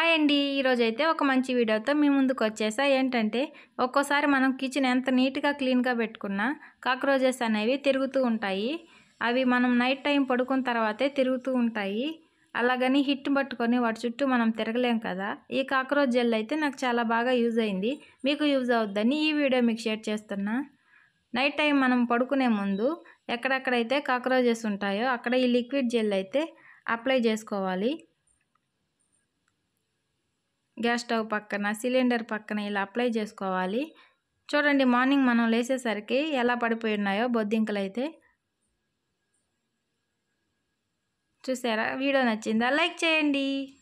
hi అండి ఈరోజు అయితే ఒక మంచి వీడియోతో మీ ముందుకు వచ్చేసా ఏంటంటే ఒక్కోసారి మనం కిచెన్ ఎంత నీట్గా క్లీన్గా పెట్టుకున్నా కాక్రోజెస్ అనేవి తిరుగుతూ ఉంటాయి అవి మనం నైట్ టైం పడుకున్న తర్వాతే తిరుగుతూ ఉంటాయి అలాగని హిట్ పట్టుకొని వాటి చుట్టూ మనం తిరగలేం కదా ఈ కాక్రోజ్ జెల్ అయితే నాకు చాలా బాగా యూజ్ అయింది మీకు యూజ్ అవుద్దని ఈ వీడియో మీకు షేర్ చేస్తున్నా నైట్ టైం మనం పడుకునే ముందు ఎక్కడెక్కడైతే కాక్రోజెస్ ఉంటాయో అక్కడ ఈ లిక్విడ్ జెల్ అయితే అప్లై చేసుకోవాలి గ్యాస్ స్టవ్ పక్కన సిలిండర్ పక్కన ఇలా అప్లై చేసుకోవాలి చూడండి మార్నింగ్ మనం లేసేసరికి ఎలా పడిపోయి ఉన్నాయో బొద్దింకలు అయితే చూసారా వీడియో నచ్చిందా లైక్ చేయండి